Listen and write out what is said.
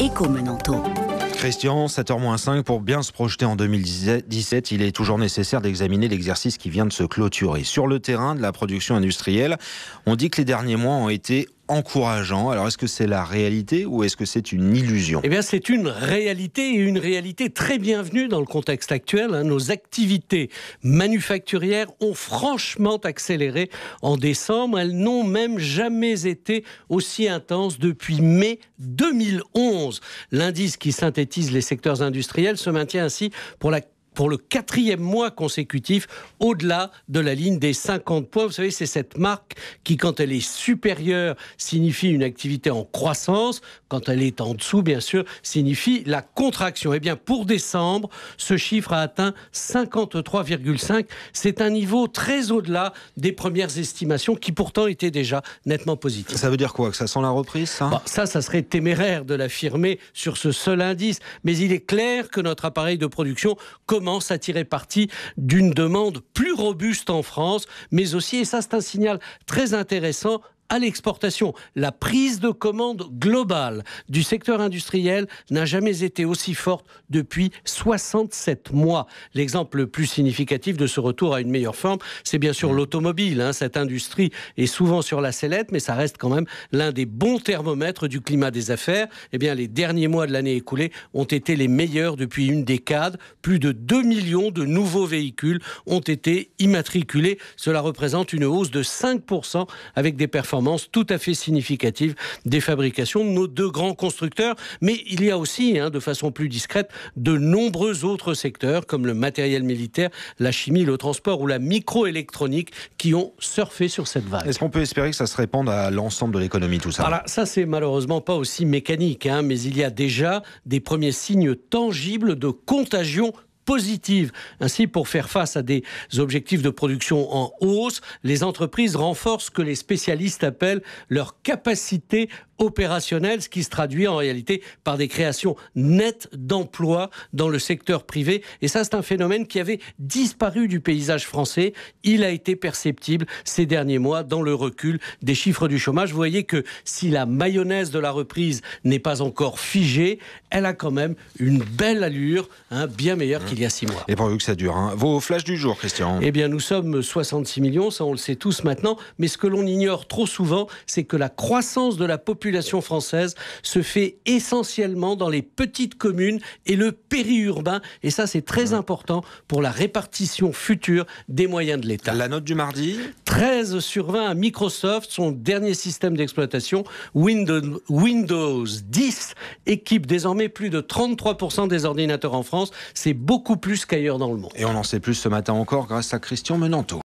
Éco-Menanto. Christian, 7h-5, pour bien se projeter en 2017, il est toujours nécessaire d'examiner l'exercice qui vient de se clôturer. Sur le terrain de la production industrielle, on dit que les derniers mois ont été encourageant. Alors est-ce que c'est la réalité ou est-ce que c'est une illusion Eh bien c'est une réalité et une réalité très bienvenue dans le contexte actuel. Hein. Nos activités manufacturières ont franchement accéléré en décembre. Elles n'ont même jamais été aussi intenses depuis mai 2011. L'indice qui synthétise les secteurs industriels se maintient ainsi pour la pour le quatrième mois consécutif au-delà de la ligne des 50 points. Vous savez, c'est cette marque qui, quand elle est supérieure, signifie une activité en croissance, quand elle est en dessous, bien sûr, signifie la contraction. Eh bien, pour décembre, ce chiffre a atteint 53,5. C'est un niveau très au-delà des premières estimations qui pourtant étaient déjà nettement positives. Ça veut dire quoi Que ça sent la reprise bah, Ça, ça serait téméraire de l'affirmer sur ce seul indice, mais il est clair que notre appareil de production commence à tirer parti d'une demande plus robuste en France, mais aussi, et ça c'est un signal très intéressant, à l'exportation. La prise de commande globale du secteur industriel n'a jamais été aussi forte depuis 67 mois. L'exemple le plus significatif de ce retour à une meilleure forme, c'est bien sûr l'automobile. Hein. Cette industrie est souvent sur la sellette, mais ça reste quand même l'un des bons thermomètres du climat des affaires. Eh bien, les derniers mois de l'année écoulée ont été les meilleurs depuis une décade. Plus de 2 millions de nouveaux véhicules ont été immatriculés. Cela représente une hausse de 5% avec des performances tout à fait significative des fabrications de nos deux grands constructeurs. Mais il y a aussi, hein, de façon plus discrète, de nombreux autres secteurs comme le matériel militaire, la chimie, le transport ou la microélectronique qui ont surfé sur cette vague. Est-ce qu'on peut espérer que ça se répande à l'ensemble de l'économie, tout ça Voilà, ça, c'est malheureusement pas aussi mécanique, hein, mais il y a déjà des premiers signes tangibles de contagion ainsi, pour faire face à des objectifs de production en hausse, les entreprises renforcent ce que les spécialistes appellent leur capacité opérationnel, ce qui se traduit en réalité par des créations nettes d'emplois dans le secteur privé. Et ça, c'est un phénomène qui avait disparu du paysage français. Il a été perceptible ces derniers mois dans le recul des chiffres du chômage. Vous voyez que si la mayonnaise de la reprise n'est pas encore figée, elle a quand même une belle allure, hein, bien meilleure qu'il y a six mois. Et pourvu que ça dure. Hein. Vos flashs du jour, Christian Eh bien, nous sommes 66 millions, ça on le sait tous maintenant. Mais ce que l'on ignore trop souvent, c'est que la croissance de la population population française se fait essentiellement dans les petites communes et le périurbain. Et ça, c'est très important pour la répartition future des moyens de l'État. La note du mardi 13 sur 20 à Microsoft, son dernier système d'exploitation, Windows, 10, équipe désormais plus de 33% des ordinateurs en France. C'est beaucoup plus qu'ailleurs dans le monde. Et on en sait plus ce matin encore grâce à Christian Menanteau.